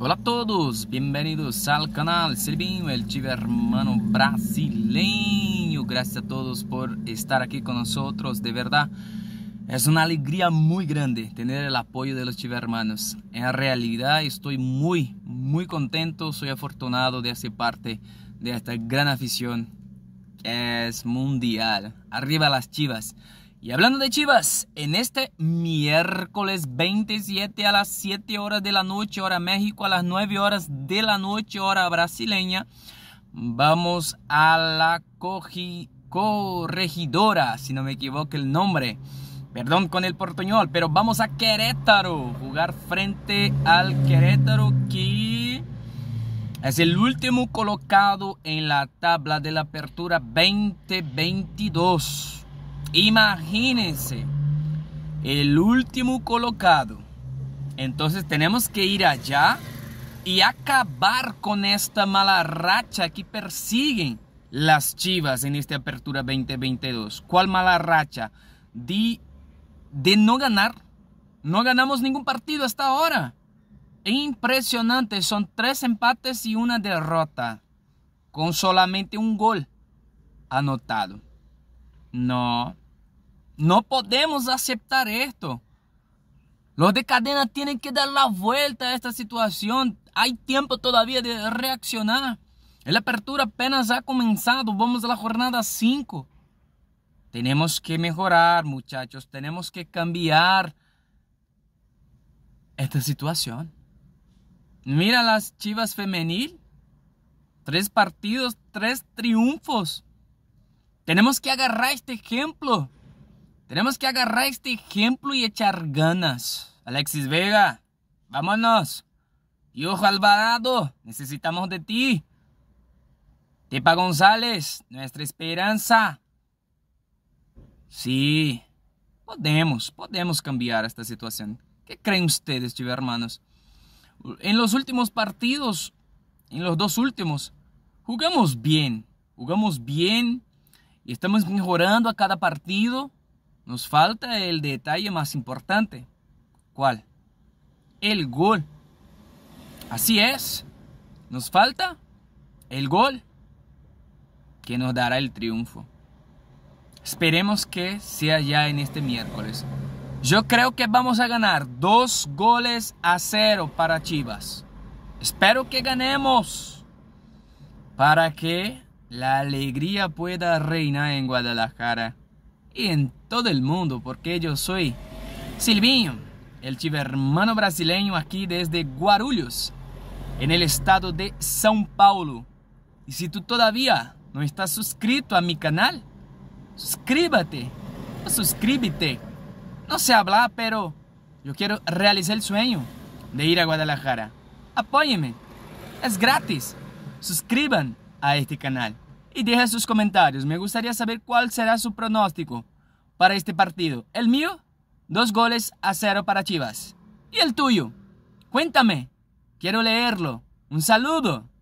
Hola a todos, bienvenidos al canal Silvinho, el chivo hermano brasileño. Gracias a todos por estar aquí con nosotros, de verdad. Es una alegría muy grande tener el apoyo de los hermanos En realidad estoy muy, muy contento, soy afortunado de hacer parte de esta gran afición que es mundial. Arriba las chivas. Y hablando de Chivas, en este miércoles 27 a las 7 horas de la noche, hora México, a las 9 horas de la noche, hora brasileña, vamos a la cogi, corregidora, si no me equivoco el nombre. Perdón con el portuñol, pero vamos a Querétaro, jugar frente al Querétaro que es el último colocado en la tabla de la apertura 2022. Imagínense, el último colocado. Entonces tenemos que ir allá y acabar con esta mala racha que persiguen las Chivas en esta apertura 2022. ¿Cuál mala racha? De, de no ganar. No ganamos ningún partido hasta ahora. E impresionante, son tres empates y una derrota, con solamente un gol anotado. No, no podemos aceptar esto. Los de cadena tienen que dar la vuelta a esta situación. Hay tiempo todavía de reaccionar. La apertura apenas ha comenzado. Vamos a la jornada 5. Tenemos que mejorar, muchachos. Tenemos que cambiar esta situación. Mira las Chivas femenil. Tres partidos, tres triunfos. Tenemos que agarrar este ejemplo. Tenemos que agarrar este ejemplo y echar ganas. Alexis Vega, vámonos. Y Ojo Alvarado, necesitamos de ti. Tepa González, nuestra esperanza. Sí, podemos, podemos cambiar esta situación. ¿Qué creen ustedes, chicos hermanos? En los últimos partidos, en los dos últimos, jugamos bien. Jugamos bien estamos mejorando a cada partido, nos falta el detalle más importante. ¿Cuál? El gol. Así es, nos falta el gol que nos dará el triunfo. Esperemos que sea ya en este miércoles. Yo creo que vamos a ganar dos goles a cero para Chivas. Espero que ganemos para que la alegría pueda reinar en Guadalajara y en todo el mundo, porque yo soy Silvinho, el chivermano brasileño aquí desde Guarulhos, en el estado de São Paulo. Y si tú todavía no estás suscrito a mi canal, suscríbete, suscríbete. No sé hablar, pero yo quiero realizar el sueño de ir a Guadalajara. Apóyeme, es gratis. Suscriban a este canal y deja sus comentarios. Me gustaría saber cuál será su pronóstico para este partido. El mío, dos goles a cero para Chivas. ¿Y el tuyo? Cuéntame. Quiero leerlo. Un saludo.